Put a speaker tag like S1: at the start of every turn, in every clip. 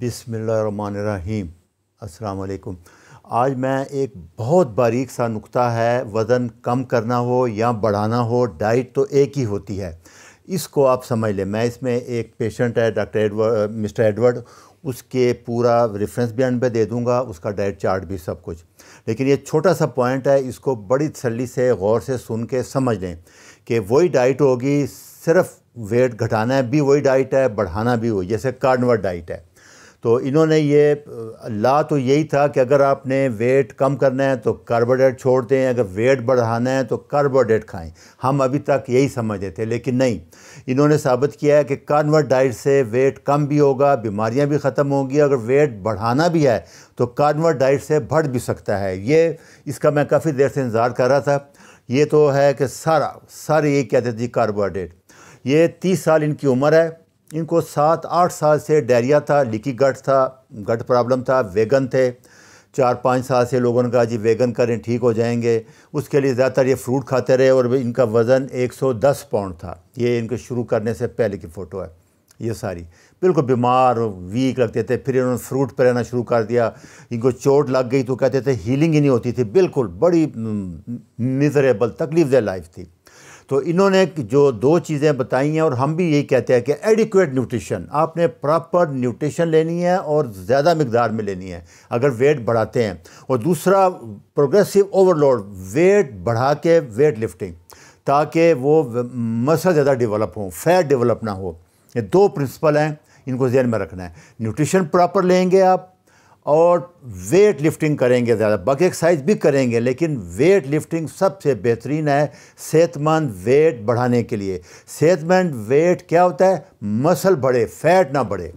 S1: बिसमीम अस्सलाम आज मैं एक बहुत बारीक सा नुक्ता है वज़न कम करना हो या बढ़ाना हो डाइट तो एक ही होती है इसको आप समझ लें मैं इसमें एक पेशेंट है डॉक्टर एडवर्ड मिस्टर एडवर्ड उसके पूरा रेफरेंस भी अनबे दे दूंगा उसका डाइट चार्ट भी सब कुछ लेकिन ये छोटा सा पॉइंट है इसको बड़ी तसली से गौर से सुन के समझ लें कि वही डाइट होगी सिर्फ वेट घटाना है भी वही डाइट है बढ़ाना भी वही जैसे कार्नवर डाइट है तो इन्होंने ये ला तो यही था कि अगर आपने वेट कम करना है तो कार्बोहाइड्रेट छोड़ दें अगर वेट बढ़ाना है तो कार्बोहाइड्रेट खाएं हम अभी तक यही समझे थे लेकिन नहीं इन्होंने साबित किया है कि कार्नवर डाइट से वेट कम भी होगा बीमारियां भी ख़त्म होंगी अगर वेट बढ़ाना भी है तो कार्नवर डाइट से बढ़ भी सकता है ये इसका मैं काफ़ी देर से इंतज़ार कर रहा था ये तो है कि सारा सारे ये कहते थे कार्बोहाइड्रेट ये तीस साल इनकी उम्र है इनको सात आठ साल से डायरिया था लिकी गट था गट प्रॉब्लम था वेगन थे चार पाँच साल से लोगों ने कहा जी वेगन करें ठीक हो जाएंगे उसके लिए ज़्यादातर ये फ्रूट खाते रहे और इनका वज़न 110 पाउंड था ये इनके शुरू करने से पहले की फ़ोटो है ये सारी बिल्कुल बीमार वीक लगते थे फिर इन्होंने फ्रूट पर रहना शुरू कर दिया इनको चोट लग गई तो कहते थे हीलिंग ही नहीं होती थी बिल्कुल बड़ी मिजरेबल तकलीफ दह लाइफ थी तो इन्होंने जो दो चीज़ें बताई हैं और हम भी यही कहते हैं कि एडिकुएट न्यूट्रिशन आपने प्रॉपर न्यूट्रिशन लेनी है और ज़्यादा मकदार में लेनी है अगर वेट बढ़ाते हैं और दूसरा प्रोग्रेसिव ओवरलोड वेट बढ़ा के वेट लिफ्टिंग ताकि वो मसल ज़्यादा डेवलप हो फैट डेवलप ना हो ये दो प्रिंसिपल हैं इनको जहन में रखना है न्यूट्रिशन प्रॉपर लेंगे आप और वेट लिफ्टिंग करेंगे ज़्यादा बाकी एक्सरसाइज भी करेंगे लेकिन वेट लिफ्टिंग सबसे बेहतरीन है सेहतमंद वेट बढ़ाने के लिए सेहतमंद वेट क्या होता है मसल बढ़े फैट ना बढ़े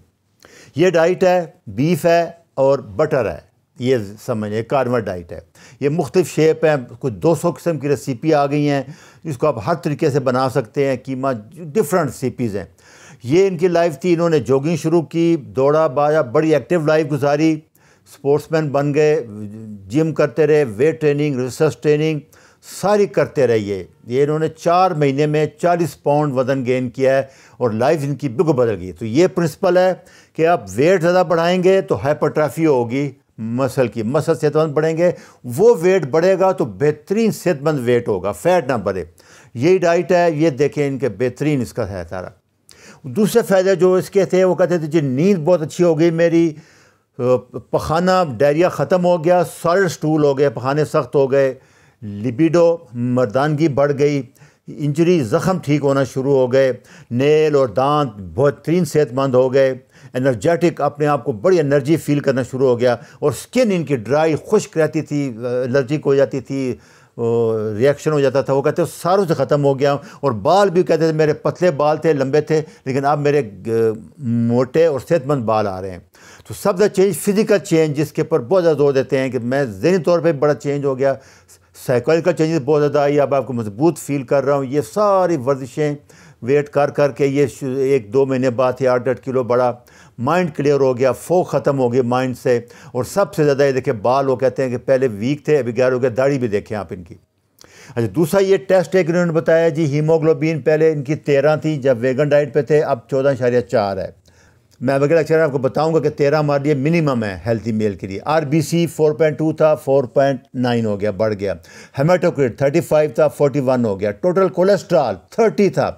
S1: ये डाइट है बीफ है और बटर है ये समझिए कार्बन डाइट है ये मुख्तफ शेप हैं कुछ 200 किस्म की रेसिपी आ गई हैं इसको आप हर तरीके से बना सकते हैं कीमा डिफरेंट रेसिपीज़ हैं ये इनकी लाइफ थी इन्होंने जॉगिंग शुरू की दौड़ा बाया बड़ी एक्टिव लाइफ गुजारी स्पोर्ट्समैन बन गए जिम करते रहे वेट ट्रेनिंग रिसर्च ट्रेनिंग सारी करते रहिए ये इन्होंने चार महीने में चालीस पाउंड वज़न गेन किया है और लाइफ इनकी बिल्कुल बदल गई तो ये प्रिंसिपल है कि आप वेट ज़्यादा बढ़ाएंगे तो हाइपरट्राफी होगी मसल की मसल सेहतमंद बढ़ेंगे वो वेट बढ़ेगा तो बेहतरीन सेहतमंद वेट होगा फैट ना बढ़े यही डाइट है ये देखें इनके बेहतरीन इसका है सारा दूसरे फ़ायदे जो इसके थे वो कहते थे जी नींद बहुत अच्छी हो गई मेरी पखाना डायरिया ख़त्म हो गया सॉलिड स्टूल हो गए पखाने सख्त हो गए लिबिडो मर्दानगी बढ़ गई इंजरी ज़ख़म ठीक होना शुरू हो गए नेल और दांत बेहतरीन सेहतमंद हो गए एनर्जेटिक अपने आप को बड़ी एनर्जी फील करना शुरू हो गया और स्किन इनकी ड्राई खुश्क रहती थी एलर्जिक हो जाती थी रिएक्शन हो जाता था वो कहते सारों से ख़त्म हो गया और बाल भी कहते थे मेरे पतले बाल थे लंबे थे लेकिन अब मेरे मोटे और सेहतमंद बाल आ रहे हैं तो सब द चेंज फिज़िकल चेंज जिसके ऊपर बहुत ज़्यादा जोर देते हैं कि मैं जहनी तौर पर बड़ा चेंज हो गया साइकोलॉजिकल चेंजेस बहुत ज़्यादा आई अब आपको मजबूत फील कर रहा हूँ ये सारी वर्जिशें वेट कर कर के ये एक दो महीने बाद ही आठ डेढ़ किलो बड़ा माइंड क्लियर हो गया फो ख़त्म हो गई माइंड से और सबसे ज़्यादा ये देखें बाल वो कहते हैं कि पहले वीक थे अभी गैर हो गया दाढ़ी भी देखें आप इनकी अच्छा दूसरा ये टेस्ट एक इन्होंने बताया जी हीमोग्लोबिन पहले इनकी तेरह थी जब वेगन डाइट पे थे अब चौदह इशारिया चार है मैं वगैरह अक्सर आपको बताऊंगा कि तेरह हमारे लिए मिनिमम है हेल्थी मेल के लिए R B C four point two था फोर पॉइंट नाइन हो गया बढ़ गया हेमाटोक्रिट थर्टी फाइव था फोर्टी वन हो गया टोटल कोलेस्ट्रॉल थर्टी था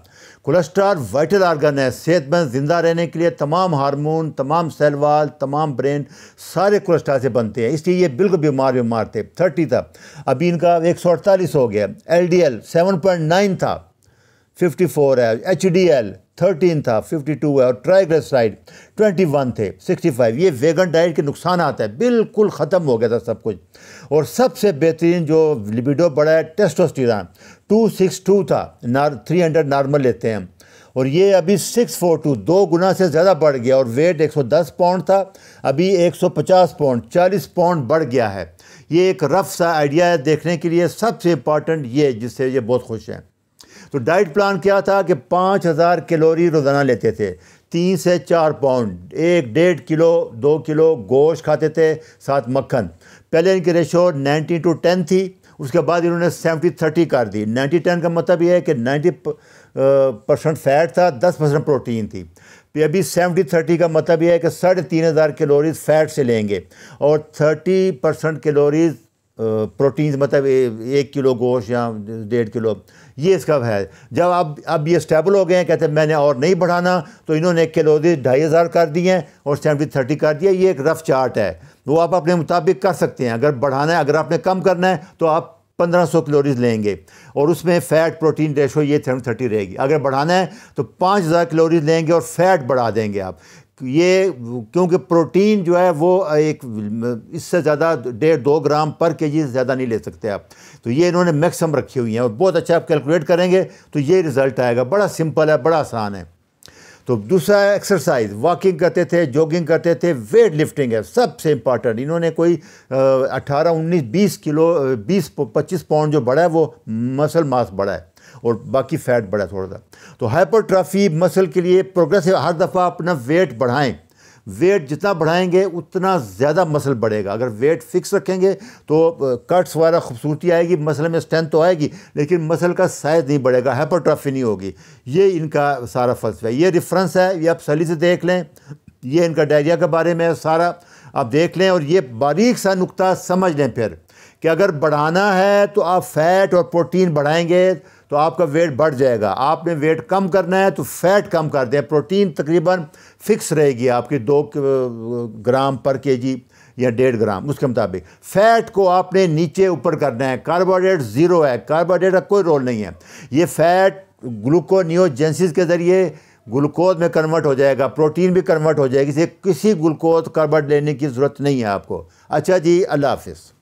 S1: कोलेस्ट्रॉल वाइटल ऑर्गन है सेहतमंद ज़िंदा रहने के लिए तमाम हार्मोन तमाम सेल वाल तमाम ब्रेन सारे कोलेस्ट्रॉल से बनते हैं इसलिए ये बिल्कुल बीमार बीमार थे थर्टी था अभी इनका एक सौ अड़तालीस हो गया L D L seven point nine था फिफ्टी फोर है एच डी एल थर्टीन था फिफ्टी टू है और ट्राइग्रेसराइड ट्वेंटी वन थे सिक्सटी फाइव ये वेगन डाइट के नुकसान आते हैं बिल्कुल ख़त्म हो गया था सब कुछ और सबसे बेहतरीन जो लिबिडो बढ़ा है टेस्टोस्टिरान टू सिक्स टू था नार थ्री हंड्रेड नॉर्मल लेते हैं और ये अभी सिक्स फोर टू दो गुना से ज़्यादा बढ़ गया और वेट एक सौ दस पाउंड था अभी एक सौ पचास पाउंड चालीस पाउंड बढ़ गया है ये एक रफ सा आइडिया है देखने के लिए सबसे इम्पॉर्टेंट ये जिससे ये बहुत खुश हैं तो डाइट प्लान क्या था कि पाँच हज़ार कैलोरी रोज़ाना लेते थे तीन से चार पाउंड एक डेढ़ किलो दो किलो गोश्त खाते थे साथ मक्खन पहले इनकी रेशो नाइनटीन टू टेन थी उसके बाद इन्होंने सेवेंटी थर्टी कर दी नाइन्टी टेन का मतलब यह है कि नाइन्टी परसेंट फैट था दस परसेंट प्रोटीन थी तो अभी सेवेंटी थर्टी का मतलब यह है कि साढ़े तीन हज़ार कैलोरीज फैट से लेंगे और थर्टी परसेंट कैलोरीज प्रोटीन्स मतलब ए, एक किलो गोश्त या डेढ़ किलो ये इसका है जब अब अब ये स्टेबल हो गए हैं कहते हैं मैंने और नहीं बढ़ाना तो इन्होंने एक दी ढाई हज़ार कर दिए हैं और सेवेंटी थर्टी कर दिया ये एक रफ़ चार्ट है वो आप अपने मुताबिक कर सकते हैं अगर बढ़ाना है अगर आपने कम करना है तो आप पंद्रह सौ कैलोरीज लेंगे और उसमें फ़ैट प्रोटीन रेशो ये थर्टी रहेगी अगर बढ़ाना है तो पाँच हज़ार कैलोरीज लेंगे और फैट बढ़ा देंगे आप ये क्योंकि प्रोटीन जो है वो एक इससे ज़्यादा डेढ़ दो ग्राम पर के जी से ज़्यादा नहीं ले सकते आप तो ये इन्होंने मैक्सम रखी हुई हैं और बहुत अच्छा आप कैलकुलेट करेंगे तो ये रिज़ल्ट आएगा बड़ा सिंपल है बड़ा आसान है तो दूसरा है एक्सरसाइज वॉकिंग करते थे जॉगिंग करते थे वेट लिफ्टिंग है सबसे इम्पॉर्टेंट इन्होंने कोई अट्ठारह उन्नीस बीस किलो बीस पच्चीस पाउंड जो बढ़ा है वो मसल मास बढ़ा है और बाकी फैट बढ़ा थोड़ा सा तो हाइपरट्राफी मसल के लिए प्रोग्रेसिव हर दफ़ा अपना वेट बढ़ाएं वेट जितना बढ़ाएंगे उतना ज़्यादा मसल बढ़ेगा अगर वेट फिक्स रखेंगे तो कट्स वगैरह खूबसूरती आएगी मसल में स्ट्रेंथ तो आएगी लेकिन मसल का साइज़ नहीं बढ़ेगा हाइपरट्राफी नहीं होगी ये इनका सारा फलसफा है ये रेफरेंस है ये आप सली से देख लें ये इनका डायरिया के बारे में सारा आप देख लें और ये बारीक सा नुकता समझ लें फिर कि अगर बढ़ाना है तो आप फैट और प्रोटीन बढ़ाएंगे तो आपका वेट बढ़ जाएगा आपने वेट कम करना है तो फैट कम कर दें प्रोटीन तकरीबन फिक्स रहेगी आपकी दो ग्राम पर केजी या डेढ़ ग्राम उसके मुताबिक फैट को आपने नीचे ऊपर करना है कार्बोहाइड्रेट ज़ीरो है कार्बोहाइड्रेट का कोई रोल नहीं है ये फैट ग्लूकोनियोजेंसिस के ज़रिए ग्लूकोज में कन्वर्ट हो जाएगा प्रोटीन भी कन्वर्ट हो जाएगी इसे किसी ग्लूकोज कार्बोहाइड्रेट लेने की ज़रूरत नहीं है आपको अच्छा जी अल्लाह हाफिज़